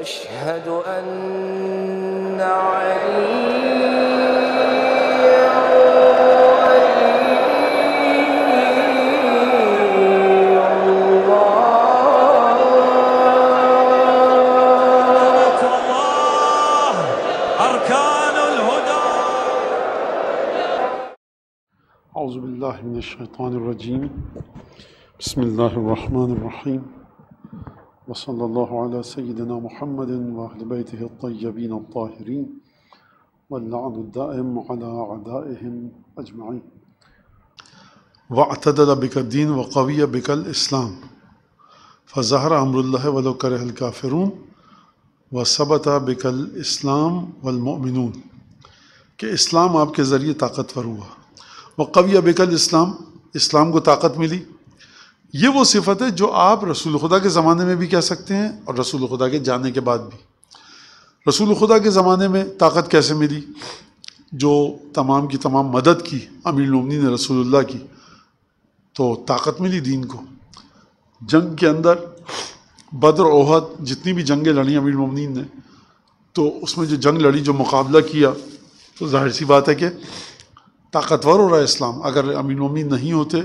أشهد أن عليا ولي الله أركان الهدى أعوذ بالله من الشيطان الرجيم بسم الله الرحمن الرحيم وصلى الله على سيدنا محمد وأهل بيته الطيبين الطاهرين واللعن الدائم على أعدائهم أجمعين واعتدل بك الدين وقوي بك الإسلام فظهر أمر الله ولو كره الكافرون وثبت بك الإسلام والمؤمنون کہ اسلام آپ کے ذریعے طاقتور ہوا وقوی بک الاسلام اسلام کو طاقت ملی یہ وہ صفت ہے جو آپ رسول خدا کے زمانے میں بھی کہہ سکتے ہیں اور رسول خدا کے جانے کے بعد بھی رسول خدا کے زمانے میں طاقت کیسے ملی جو تمام کی تمام مدد کی امیر نومنی نے رسول اللہ کی تو طاقت ملی دین کو جنگ کے اندر بدر اوہد جتنی بھی جنگیں لڑیں امیر نمنی نے تو اس میں جو جنگ لڑی جو مقابلہ کیا تو ظاہر سی بات ہے کہ طاقتور ہو رہا ہے اسلام اگر امین نمن نہیں ہوتے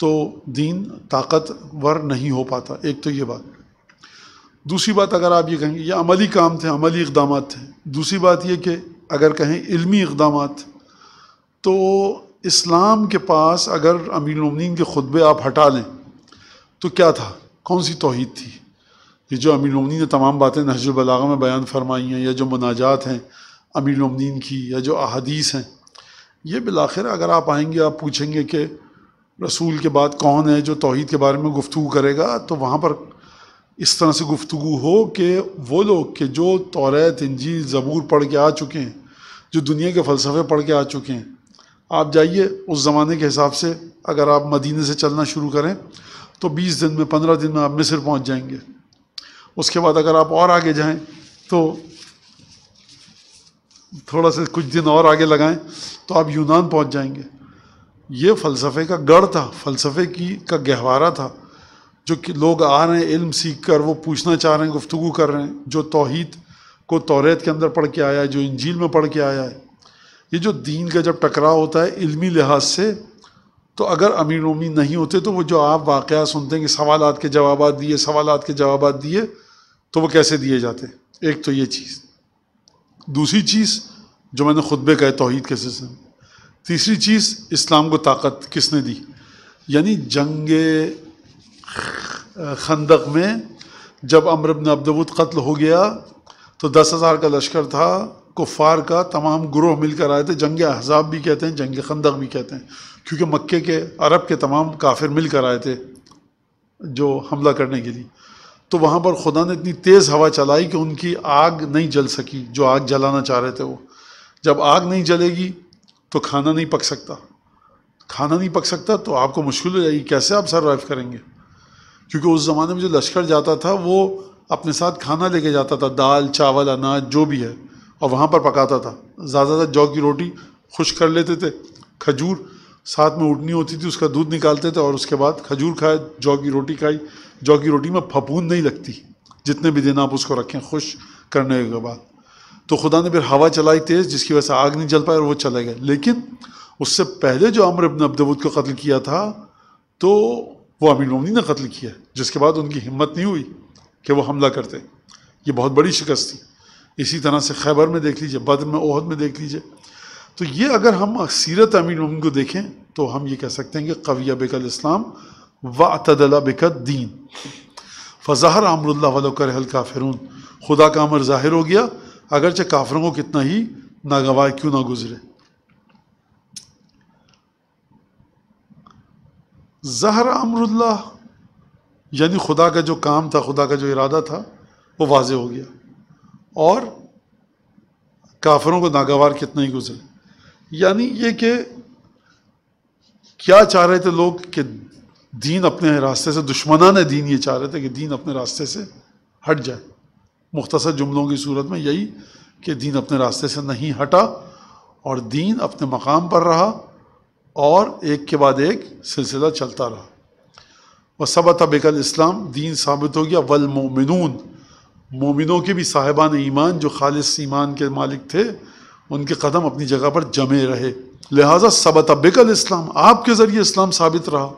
تو دین طاقتور نہیں ہو پاتا ایک تو یہ بات دوسری بات اگر آپ یہ کہیں گے یہ عملی کام تھے عملی اقدامات تھے دوسری بات یہ کہ اگر کہیں علمی اقدامات تو اسلام کے پاس اگر امیر المنین کے خطبے آپ ہٹا لیں تو کیا تھا کون سی توحید تھی یہ جو امیر لمنی نے تمام باتیں نہج البلاغہ میں بیان فرمائی ہیں یا جو مناجات ہیں امیر المنین کی یا جو احادیث ہیں یہ بالآخر اگر آپ آئیں گے آپ پوچھیں گے کہ رسول کے بعد کون ہے جو توحید کے بارے میں گفتگو کرے گا تو وہاں پر اس طرح سے گفتگو ہو کہ وہ لوگ کہ جو توریت انجیل زبور پڑھ کے آ چکے ہیں جو دنیا کے فلسفے پڑھ کے آ چکے ہیں آپ جائیے اس زمانے کے حساب سے اگر آپ مدینے سے چلنا شروع کریں تو بیس دن میں پندرہ دن میں آپ مصر پہنچ جائیں گے اس کے بعد اگر آپ اور آگے جائیں تو تھوڑا سا کچھ دن اور آگے لگائیں تو آپ یونان پہنچ جائیں گے یہ فلسفے کا گڑھ تھا فلسفے کی کا گہوارہ تھا جو کہ لوگ آ رہے ہیں علم سیکھ کر وہ پوچھنا چاہ رہے ہیں گفتگو کر رہے ہیں جو توحید کو توریت کے اندر پڑھ کے آیا ہے جو انجیل میں پڑھ کے آیا ہے یہ جو دین کا جب ٹکراؤ ہوتا ہے علمی لحاظ سے تو اگر امیر امین نہیں ہوتے تو وہ جو آپ واقعہ سنتے ہیں کہ سوالات کے جوابات دیے سوالات کے جوابات دیے تو وہ کیسے دیے جاتے ایک تو یہ چیز دوسری چیز جو میں نے خطبے کہے توحید کے سلسلے میں تیسری چیز اسلام کو طاقت کس نے دی یعنی جنگ خندق میں جب بن عبدود قتل ہو گیا تو دس ہزار کا لشکر تھا کفار کا تمام گروہ مل کر آئے تھے جنگ احزاب بھی کہتے ہیں جنگ خندق بھی کہتے ہیں کیونکہ مکے کے عرب کے تمام کافر مل کر آئے تھے جو حملہ کرنے کے لیے تو وہاں پر خدا نے اتنی تیز ہوا چلائی کہ ان کی آگ نہیں جل سکی جو آگ جلانا چاہ رہے تھے وہ جب آگ نہیں جلے گی تو کھانا نہیں پک سکتا کھانا نہیں پک سکتا تو آپ کو مشکل ہو جائے گی کیسے آپ سروائیو کریں گے کیونکہ اس زمانے میں جو لشکر جاتا تھا وہ اپنے ساتھ کھانا لے کے جاتا تھا دال چاول اناج جو بھی ہے اور وہاں پر پکاتا تھا زیادہ تر جو کی روٹی خشک کر لیتے تھے کھجور ساتھ میں اٹھنی ہوتی تھی اس کا دودھ نکالتے تھے اور اس کے بعد کھجور کھائے جو کی روٹی کھائی جو کی روٹی میں پھپھون نہیں لگتی جتنے بھی دن آپ اس کو رکھیں خوش کرنے کے بعد تو خدا نے پھر ہوا چلائی تیز جس کی وجہ سے آگ نہیں جل پائے اور وہ چلے گئے لیکن اس سے پہلے جو عمر ابن عبدود کو قتل کیا تھا تو وہ امین نونی نے قتل کیا جس کے بعد ان کی ہمت نہیں ہوئی کہ وہ حملہ کرتے یہ بہت بڑی شکست تھی اسی طرح سے خیبر میں دیکھ لیجیے میں عہد میں دیکھ لیجیے تو یہ اگر ہم سیرت امین نونی کو دیکھیں تو ہم یہ کہہ سکتے ہیں کہ قوی بیکل اسلام و اطدلا بکت دین فضہ امر اللہ ولو کرہل کافرون خدا کا امر ظاہر ہو گیا اگرچہ کافروں کو کتنا ہی ناگوار کیوں نہ گزرے زہر امر اللہ یعنی خدا کا جو کام تھا خدا کا جو ارادہ تھا وہ واضح ہو گیا اور کافروں کو ناگوار کتنا ہی گزرے یعنی یہ کہ کیا چاہ رہے تھے لوگ کہ دین اپنے راستے سے دشمنان دین یہ چاہ رہے تھے کہ دین اپنے راستے سے ہٹ جائے مختصر جملوں کی صورت میں یہی کہ دین اپنے راستے سے نہیں ہٹا اور دین اپنے مقام پر رہا اور ایک کے بعد ایک سلسلہ چلتا رہا وہ سب طبق اسلام دین ثابت ہو گیا ولمومن مومنوں کے بھی صاحبان ایمان جو خالص ایمان کے مالک تھے ان کے قدم اپنی جگہ پر جمے رہے لہٰذا سب ابک اسلام آپ کے ذریعے اسلام ثابت رہا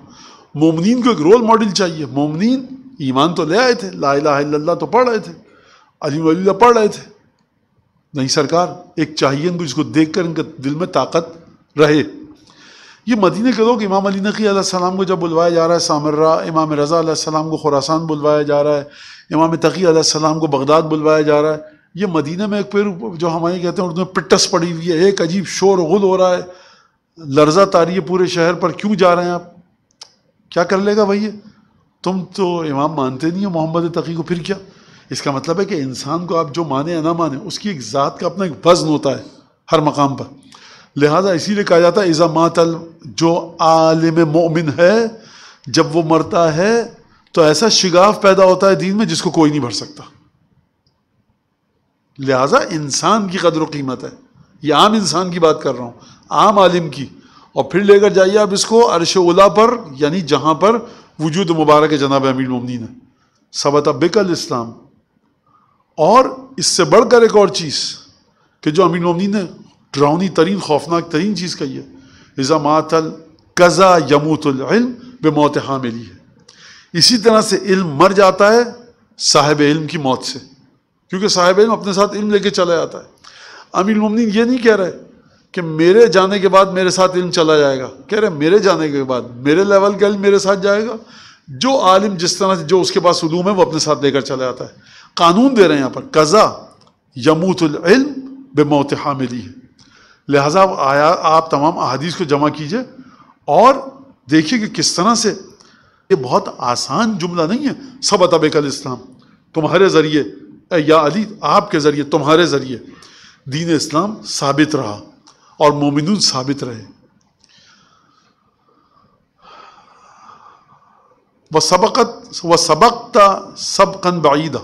مومنین کو ایک رول ماڈل چاہیے مومنین ایمان تو لے آئے تھے لا الہ الا اللہ تو پڑھ رہے تھے علی ولی پڑھ رہے تھے نہیں سرکار ایک چاہیے ان کو اس کو دیکھ کر ان کے دل میں طاقت رہے یہ مدینہ کے لوگ امام علی نقی علیہ السلام کو جب بلوایا جا رہا ہے سامرہ امام رضا علیہ السلام کو خوراسان بلوایا جا رہا ہے امام تقی علیہ السلام کو بغداد بلوایا جا رہا ہے یہ مدینہ میں ایک پھر جو ہمارے کہتے ہیں اردو میں پٹس پڑی ہوئی ہے ایک عجیب شور غل ہو رہا ہے لرزہ تاری ہے پورے شہر پر کیوں جا رہے ہیں آپ کیا کر لے گا بھائی تم تو امام مانتے نہیں ہو محمد تقی کو پھر کیا اس کا مطلب ہے کہ انسان کو آپ جو مانے یا نہ مانے اس کی ایک ذات کا اپنا ایک وزن ہوتا ہے ہر مقام پر لہٰذا اسی لیے کہا جاتا ہے جو عالم مومن ہے جب وہ مرتا ہے تو ایسا شگاف پیدا ہوتا ہے دین میں جس کو کوئی نہیں بھر سکتا لہذا انسان کی قدر و قیمت ہے یہ عام انسان کی بات کر رہا ہوں عام عالم کی اور پھر لے کر جائیے آپ اس کو عرش اولا پر یعنی جہاں پر وجود مبارک جناب مومنین ممنین سبت بکل اسلام اور اس سے بڑھ کر ایک اور چیز کہ جو امین ممن نے ڈراؤنی ترین خوفناک ترین چیز کہی ہے نظامات القضا یموت العلم بے موت حاملی ہے اسی طرح سے علم مر جاتا ہے صاحب علم کی موت سے کیونکہ صاحب علم اپنے ساتھ علم لے کے چلا جاتا ہے امین المنی یہ نہیں کہہ رہے کہ میرے جانے کے بعد میرے ساتھ علم چلا جائے گا کہہ رہے میرے جانے کے بعد میرے لیول کا علم میرے ساتھ جائے گا جو عالم جس طرح سے جو اس کے پاس علوم ہے وہ اپنے ساتھ لے کر چلا جاتا ہے قانون دے رہے ہیں یہاں پر قزا یموت العلم بے موت حاملی ہے لہٰذا آیا آپ تمام احادیث کو جمع کیجئے اور دیکھیے کہ کس طرح سے یہ بہت آسان جملہ نہیں ہے سب اطبل اسلام تمہارے ذریعے اے یا علی آپ کے ذریعے تمہارے ذریعے دین اسلام ثابت رہا اور مومنون ثابت رہے وہ سبقت وہ سبق تھا سب کن بعیدہ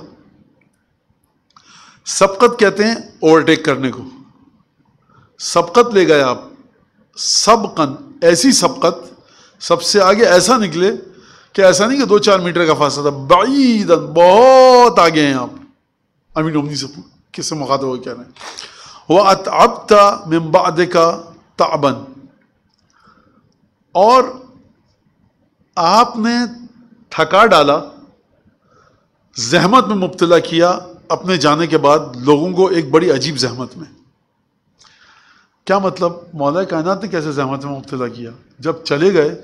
سبقت کہتے ہیں اوور ٹیک کرنے کو سبقت لے گئے آپ سبقن ایسی سبقت سب سے آگے ایسا نکلے کہ ایسا نہیں کہ دو چار میٹر کا فاصلہ تھا بعید بہت آگے ہیں آپ امین امنی سے کس سے مخاطب ہوئے کہہ رہے ہیں وہ ات من تھا کا تعبن اور آپ نے تھکا ڈالا زحمت میں مبتلا کیا اپنے جانے کے بعد لوگوں کو ایک بڑی عجیب زحمت میں کیا مطلب مولا کائنات نے کیسے زحمت میں مبتلا کیا جب چلے گئے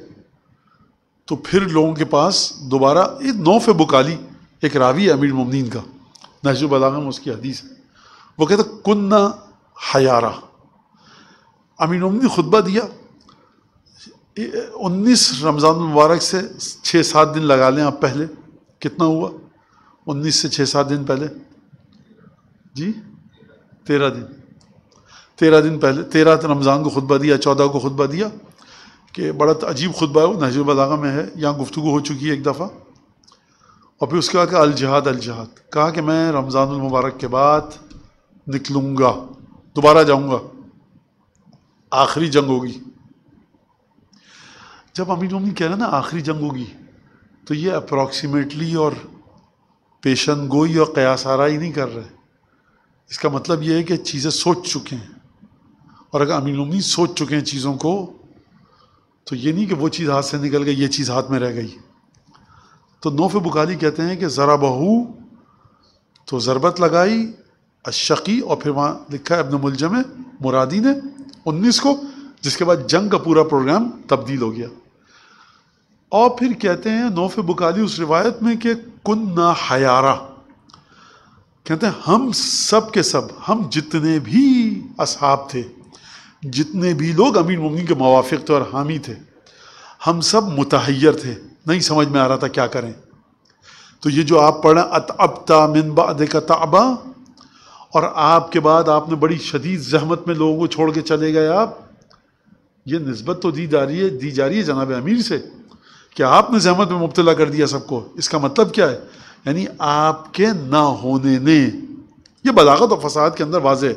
تو پھر لوگوں کے پاس دوبارہ نو بکالی ایک راوی ہے امیر ممنین کا نجوب العم اس کی حدیث ہے وہ کہتا کنّا حیارہ امیر ممنین خطبہ دیا انیس رمضان المبارک سے چھ سات دن لگا لیں آپ پہلے کتنا ہوا انیس سے چھ سات دن پہلے جی تیرہ دن تیرہ دن پہلے تیرہ رمضان کو خطبہ دیا چودہ کو خطبہ دیا کہ بڑا عجیب خطبہ ہے وہ نہج البلاغہ میں ہے یہاں گفتگو ہو چکی ہے ایک دفعہ اور پھر اس کے بعد کہا الجہاد الجہاد کہا کہ میں رمضان المبارک کے بعد نکلوں گا دوبارہ جاؤں گا آخری جنگ ہوگی جب امی کہہ رہے ہیں نا آخری جنگ ہوگی تو یہ اپروکسیمیٹلی اور پیشن گوئی اور قیاس آرائی نہیں کر رہے اس کا مطلب یہ ہے کہ چیزیں سوچ چکے ہیں اور اگر امین امید سوچ چکے ہیں چیزوں کو تو یہ نہیں کہ وہ چیز ہاتھ سے نکل گئی یہ چیز ہاتھ میں رہ گئی تو نوف بکالی کہتے ہیں کہ ذرا بہو تو ضربت لگائی اشقی اور پھر وہاں لکھا ہے ابن ملجم مرادی نے انیس کو جس کے بعد جنگ کا پورا پروگرام تبدیل ہو گیا اور پھر کہتے ہیں نوف بکالی اس روایت میں کہ کن نہ حیارہ کہتے ہیں ہم سب کے سب ہم جتنے بھی اصحاب تھے جتنے بھی لوگ امین ممنی کے موافق تھے اور حامی تھے ہم سب متحیر تھے نہیں سمجھ میں آ رہا تھا کیا کریں تو یہ جو آپ پڑھیں من بعد کا تعبا اور آپ کے بعد آپ نے بڑی شدید زحمت میں لوگوں کو چھوڑ کے چلے گئے آپ یہ نسبت تو دی جا رہی ہے دی جا رہی ہے جناب امیر سے کہ آپ نے زحمت میں مبتلا کر دیا سب کو اس کا مطلب کیا ہے یعنی آپ کے نہ ہونے نے یہ بلاغت اور فساد کے اندر واضح ہے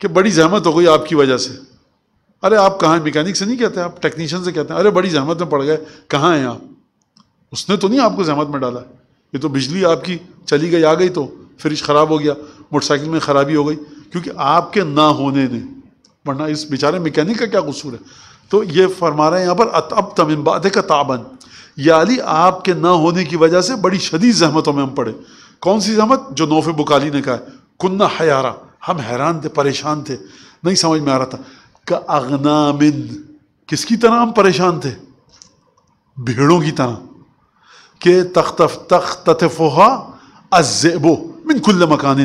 کہ بڑی زحمت ہو گئی آپ کی وجہ سے ارے آپ کہاں ہیں سے نہیں کہتے آپ ٹیکنیشین سے کہتے ہیں ارے بڑی زحمت میں پڑ گئے کہاں ہیں آپ اس نے تو نہیں آپ کو زحمت میں ڈالا یہ تو بجلی آپ کی چلی گئی آ گئی تو فریج خراب ہو گیا موٹر سائیکل میں خرابی ہو گئی کیونکہ آپ کے نہ ہونے نے ورنہ اس بیچارے میکینک کا کیا قصور ہے تو یہ فرما رہے ہیں یہاں پر بات ہے کہ تابن علی آپ کے نہ ہونے کی وجہ سے بڑی شدید زحمتوں میں ہم پڑے کون سی زحمت جو نوف بکالی نے کہا کنہ حیارا ہم حیران تھے پریشان تھے نہیں سمجھ میں آ رہا تھا کا اغنامن کس کی طرح ہم پریشان تھے بھیڑوں کی طرح کہ تختف تختفہ تاجیبو من کل مکان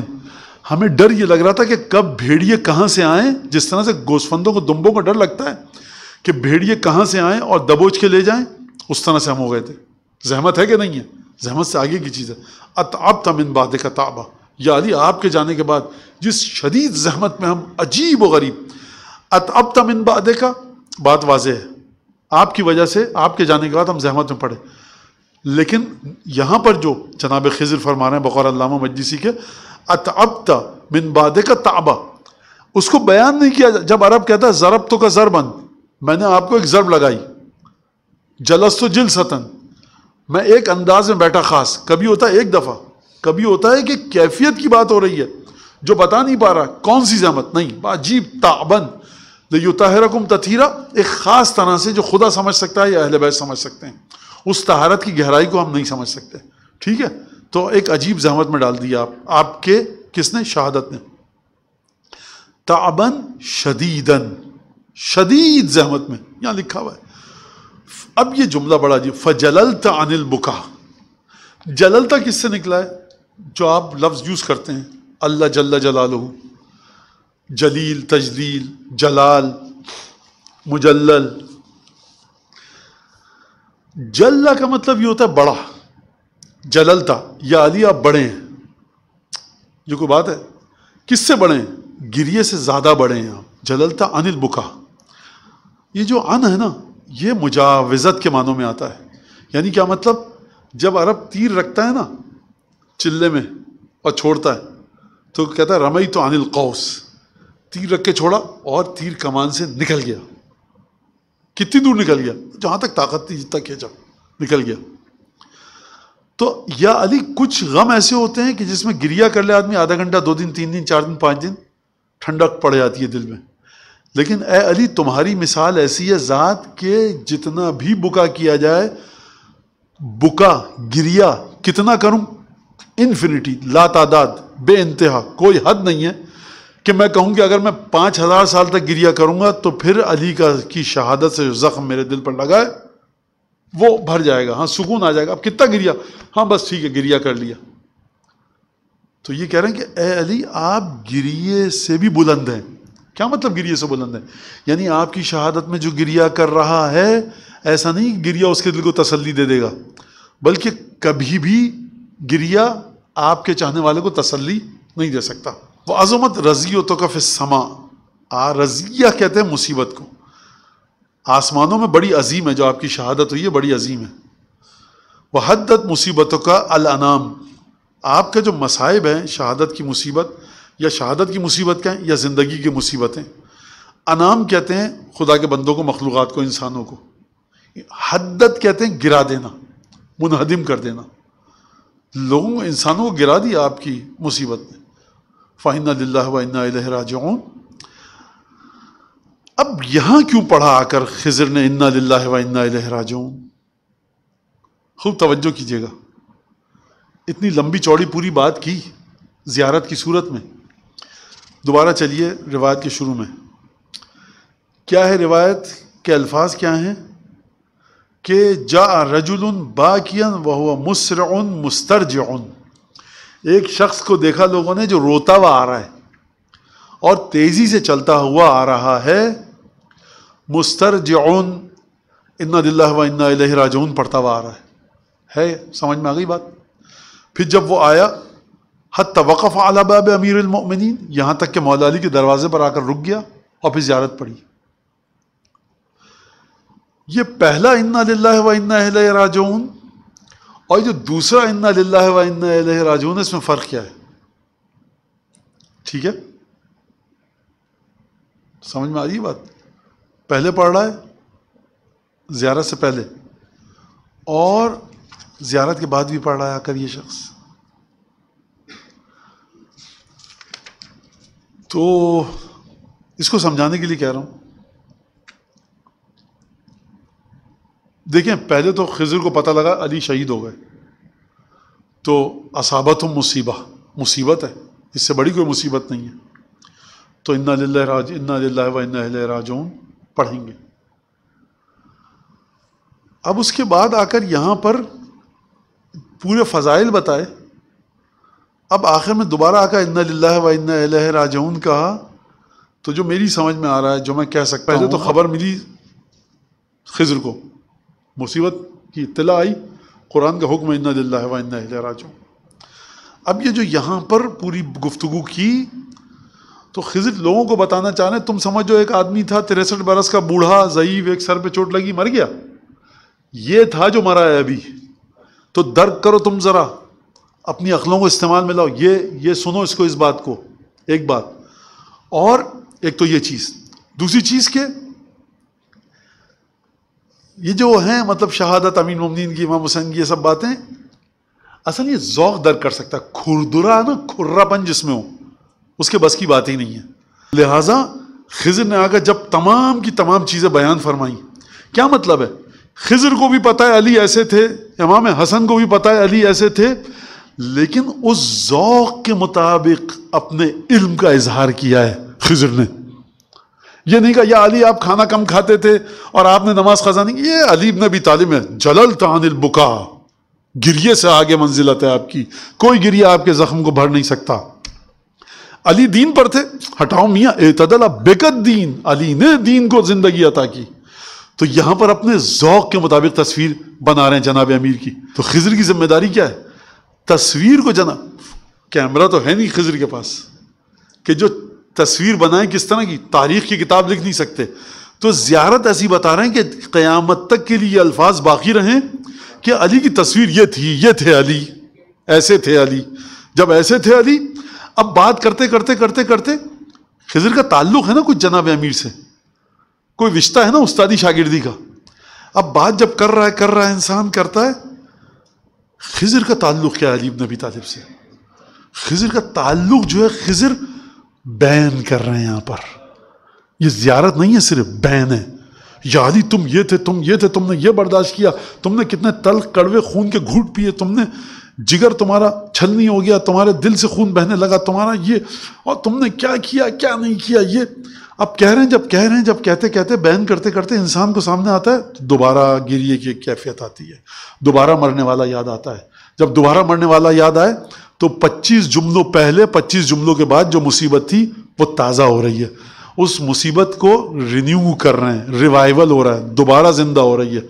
ہمیں ڈر یہ لگ رہا تھا کہ کب بھیڑیے کہاں سے آئیں جس طرح سے گوسفندوں کو دمبوں کو ڈر لگتا ہے کہ بھیڑیے کہاں سے آئیں اور دبوچ کے لے جائیں اس طرح سے ہم ہو گئے تھے زحمت ہے کہ نہیں ہے زحمت سے آگے کی چیز ہے اتعب تم تمن باد کا تعبہ یا علی آپ کے جانے کے بعد جس شدید زحمت میں ہم عجیب و غریب ات اب تم بادے کا بات واضح ہے آپ کی وجہ سے آپ کے جانے کے بعد ہم زحمت میں پڑے لیکن یہاں پر جو جناب خضر فرما رہے ہیں بقور علامہ مجلسی کے ات اب تم بادے کا تعبہ اس کو بیان نہیں کیا جب عرب کہتا ہے ضرب تو کا ضربند میں نے آپ کو ایک ضرب لگائی جلس تو جل ستن میں ایک انداز میں بیٹھا خاص کبھی ہوتا ہے ایک دفعہ کبھی ہوتا ہے کہ کیفیت کی بات ہو رہی ہے جو بتا نہیں پا رہا کون سی زحمت نہیں عجیب تعبن تہرہ تطہیرہ ایک خاص طرح سے جو خدا سمجھ سکتا ہے یا اہل بیت سمجھ سکتے ہیں اس طہارت کی گہرائی کو ہم نہیں سمجھ سکتے ٹھیک ہے تو ایک عجیب زحمت میں ڈال دیا آپ آپ کے کس نے شہادت نے تعبن شدیدن شدید زحمت میں یہاں لکھا ہوا ہے اب یہ جملہ بڑا جی فجللت عن البکا جللتا کس سے نکلا ہے جو آپ لفظ یوز کرتے ہیں اللہ جل جلالہ جلیل تجلیل جلال مجلل جلہ کا مطلب یہ ہوتا ہے بڑا جللتا یا علی آپ بڑے ہیں یہ کوئی بات ہے کس سے بڑے ہیں گریے سے زیادہ بڑے ہیں آپ جللتا انل بکا یہ جو ان ہے نا یہ مجاوزت کے معنوں میں آتا ہے یعنی کیا مطلب جب عرب تیر رکھتا ہے نا چلے میں اور چھوڑتا ہے تو کہتا ہے رمئی تو انل القوس تیر رکھ کے چھوڑا اور تیر کمان سے نکل گیا کتنی دور نکل گیا جہاں تک طاقت تھی جتنا کھینچا نکل گیا تو یا علی کچھ غم ایسے ہوتے ہیں کہ جس میں گریا کر لے آدمی آدھا گھنٹہ دو دن تین دن چار دن پانچ دن ٹھنڈک پڑ جاتی ہے دل میں لیکن اے علی تمہاری مثال ایسی ہے ذات کہ جتنا بھی بکا کیا جائے بکا گریا کتنا کروں انفینٹی لا تعداد بے انتہا کوئی حد نہیں ہے کہ میں کہوں کہ اگر میں پانچ ہزار سال تک گریا کروں گا تو پھر علی کا کی شہادت سے زخم میرے دل پر لگا ہے وہ بھر جائے گا ہاں سکون آ جائے گا اب کتنا گریا ہاں بس ٹھیک ہے گریا کر لیا تو یہ کہہ رہے ہیں کہ اے علی آپ گریے سے بھی بلند ہیں کیا مطلب گریہ سے بلند ہے یعنی آپ کی شہادت میں جو گریہ کر رہا ہے ایسا نہیں گریہ اس کے دل کو تسلی دے دے گا بلکہ کبھی بھی گریہ آپ کے چاہنے والے کو تسلی نہیں دے سکتا وہ عزومت رضیتوں کا پھر سما آ رضیہ کہتے ہیں مصیبت کو آسمانوں میں بڑی عظیم ہے جو آپ کی شہادت ہوئی ہے بڑی عظیم ہے وہ حدت مصیبتوں کا الانام آپ کا جو مصائب ہیں شہادت کی مصیبت یا شہادت کی مصیبت کا یا زندگی کی مصیبتیں انام کہتے ہیں خدا کے بندوں کو مخلوقات کو انسانوں کو حدت کہتے ہیں گرا دینا منہدم کر دینا لوگوں انسانوں کو گرا دیا آپ کی مصیبت نے فائن لا انہ راج اب یہاں کیوں پڑھا آ کر خزر نے انا و انہراج خوب توجہ کیجیے گا اتنی لمبی چوڑی پوری بات کی زیارت کی صورت میں دوبارہ چلیے روایت کے شروع میں کیا ہے روایت کے الفاظ کیا ہیں کہ جا ہوا باق مصر ایک شخص کو دیکھا لوگوں نے جو روتا ہوا آ رہا ہے اور تیزی سے چلتا ہوا آ رہا ہے مستر جن دلہ و ہوا الہ راجون پڑھتا ہوا آ رہا ہے سمجھ میں آ گئی بات پھر جب وہ آیا حت وقف باب امیر المؤمنین یہاں تک کہ مولا علی کے دروازے پر آ کر رک گیا اور پھر زیارت پڑی یہ پہلا انا للہ و انا الہ راجون اور جو دوسرا انا للہ و انا اہل راجون اس میں فرق کیا ہے ٹھیک ہے سمجھ میں آ رہی ہے بات پہلے پڑھ رہا ہے زیارت سے پہلے اور زیارت کے بعد بھی پڑھ رہا ہے کر یہ شخص تو اس کو سمجھانے کے لیے کہہ رہا ہوں دیکھیں پہلے تو خضر کو پتہ لگا علی شہید ہو گئے تو اصابت و مصیبہ مصیبت ہے اس سے بڑی کوئی مصیبت نہیں ہے تو ان راج ان لہ و انا اللہ راجون پڑھیں گے اب اس کے بعد آ کر یہاں پر پورے فضائل بتائے اب آخر میں دوبارہ آ کر للہ و ان الہ راجعون کہا تو جو میری سمجھ میں آ رہا ہے جو میں کہہ سکتا ہوں تو خبر ملی خضر کو مصیبت کی اطلاع آئی قرآن کا حکم ان للہ و ان راجعون اب یہ جو یہاں پر پوری گفتگو کی تو خضر لوگوں کو بتانا چاہ رہے ہیں تم سمجھ جو ایک آدمی تھا تریسٹھ برس کا بوڑھا ضعیف ایک سر پہ چوٹ لگی مر گیا یہ تھا جو مرا ہے ابھی تو درد کرو تم ذرا اپنی عقلوں کو استعمال میں لاؤ یہ یہ سنو اس کو اس بات کو ایک بات اور ایک تو یہ چیز دوسری چیز کہ یہ جو ہیں مطلب شہادت امین ممنین کی امام حسین کی یہ سب باتیں اصل یہ ذوق در کر سکتا کھردرا نا کھرا پن جس میں ہو اس کے بس کی بات ہی نہیں ہے لہٰذا خضر نے آ کر جب تمام کی تمام چیزیں بیان فرمائیں کیا مطلب ہے خضر کو بھی پتہ ہے علی ایسے تھے امام حسن کو بھی پتہ ہے علی ایسے تھے لیکن اس ذوق کے مطابق اپنے علم کا اظہار کیا ہے خضر نے یہ نہیں کہا یا علی آپ کھانا کم کھاتے تھے اور آپ نے نماز خزانی کی علی ابن ابی تعلیم ہے جلل تان البکا گریے سے آگے منزلت ہے آپ کی کوئی گریہ آپ کے زخم کو بھر نہیں سکتا علی دین پر تھے ہٹاؤ میاں اعتدلہ بکت دین علی نے دین کو زندگی عطا کی تو یہاں پر اپنے ذوق کے مطابق تصویر بنا رہے ہیں جناب امیر کی تو خضر کی ذمہ داری کیا ہے تصویر کو جناب کیمرہ تو ہے نہیں خضر کے پاس کہ جو تصویر بنائیں کس طرح کی تاریخ کی کتاب لکھ نہیں سکتے تو زیارت ایسی بتا رہے ہیں کہ قیامت تک کے لیے الفاظ باقی رہیں کہ علی کی تصویر یہ تھی یہ تھے علی ایسے تھے علی جب ایسے تھے علی اب بات کرتے کرتے کرتے کرتے خضر کا تعلق ہے نا کچھ جناب امیر سے کوئی رشتہ ہے نا استادی شاگردی کا اب بات جب کر رہا ہے کر رہا ہے انسان کرتا ہے خضر کا تعلق کیا ابن نبی طالب سے خضر کا تعلق جو ہے خضر بین کر رہے ہیں یہاں پر یہ زیارت نہیں ہے صرف بین ہے یا علی تم یہ تھے تم یہ تھے تم نے یہ برداشت کیا تم نے کتنے تل کڑوے خون کے گھوٹ پیے تم نے جگر تمہارا چھلنی ہو گیا تمہارے دل سے خون بہنے لگا تمہارا یہ اور تم نے کیا کیا کیا نہیں کیا یہ اب کہہ رہے ہیں جب کہہ رہے ہیں جب کہتے کہتے بین کرتے کرتے انسان کو سامنے آتا ہے تو دوبارہ گریے کی کیفیت آتی ہے دوبارہ مرنے والا یاد آتا ہے جب دوبارہ مرنے والا یاد آئے تو پچیس جملوں پہلے پچیس جملوں کے بعد جو مصیبت تھی وہ تازہ ہو رہی ہے اس مصیبت کو رینیو کر رہے ہیں ریوائول ہو رہا ہے دوبارہ زندہ ہو رہی ہے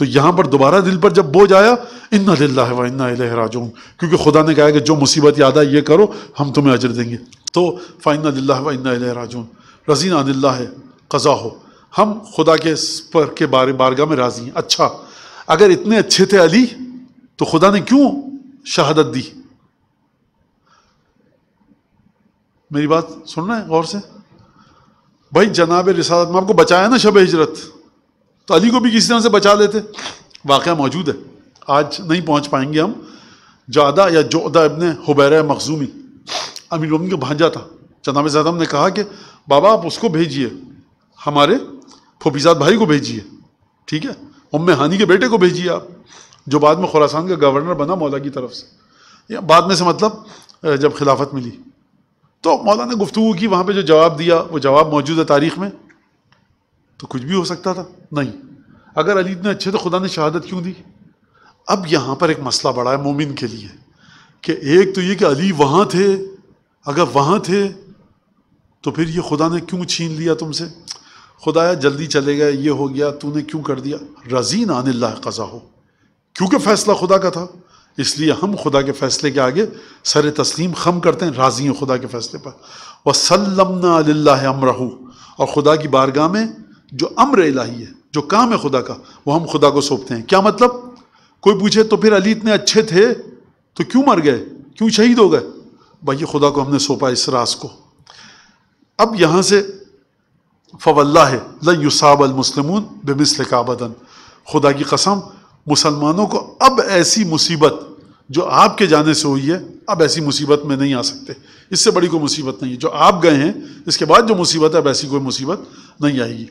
تو یہاں پر دوبارہ دل پر جب بوجھ آیا ان و انا الہ ہوں کیونکہ خدا نے کہا کہ جو مصیبت یاد آئی یہ کرو ہم تمہیں اجر دیں گے تو فن و انا الہ راجون رضین اللہ ہے قضا ہو ہم خدا کے اس پر کے بارے بارگاہ میں راضی ہیں اچھا اگر اتنے اچھے تھے علی تو خدا نے کیوں شہادت دی میری بات سننا ہے غور سے بھائی جناب رسالت میں آپ کو بچایا نا شب ہجرت تو علی کو بھی کسی طرح سے بچا لیتے واقعہ موجود ہے آج نہیں پہنچ پائیں گے ہم جادہ یا جودہ ابن حبیرہ مخزومی امیر امی بھانجا تھا جناب زیادہ نے کہا کہ بابا آپ اس کو بھیجیے ہمارے پھوپیزاد بھائی کو بھیجیے ٹھیک ہے ام ہانی کے بیٹے کو بھیجیے آپ جو بعد میں خوراسان کا گورنر بنا مولا کی طرف سے بعد میں سے مطلب جب خلافت ملی تو مولا نے گفتگو کی وہاں پہ جو جواب دیا وہ جواب موجود ہے تاریخ میں تو کچھ بھی ہو سکتا تھا نہیں اگر علی اتنے اچھے تو خدا نے شہادت کیوں دی اب یہاں پر ایک مسئلہ بڑا ہے مومن کے لیے کہ ایک تو یہ کہ علی وہاں تھے اگر وہاں تھے تو پھر یہ خدا نے کیوں چھین لیا تم سے خدا جلدی چلے گئے یہ ہو گیا تو نے کیوں کر دیا رضین اللہ قضا ہو کیونکہ فیصلہ خدا کا تھا اس لیے ہم خدا کے فیصلے کے آگے سر تسلیم خم کرتے ہیں راضی ہیں خدا کے فیصلے پر وسلم سلم اللہ اور خدا کی بارگاہ میں جو امر الہی ہے جو کام ہے خدا کا وہ ہم خدا کو سونپتے ہیں کیا مطلب کوئی پوچھے تو پھر علی اتنے اچھے تھے تو کیوں مر گئے کیوں شہید ہو گئے بھائی خدا کو ہم نے سونپا اس راز کو اب یہاں سے فو اللہ ہے لوساب المسلمون بے کا بدن خدا کی قسم مسلمانوں کو اب ایسی مصیبت جو آپ کے جانے سے ہوئی ہے اب ایسی مصیبت میں نہیں آ سکتے اس سے بڑی کوئی مصیبت نہیں ہے جو آپ گئے ہیں اس کے بعد جو مصیبت ہے اب ایسی کوئی مصیبت نہیں آئے گی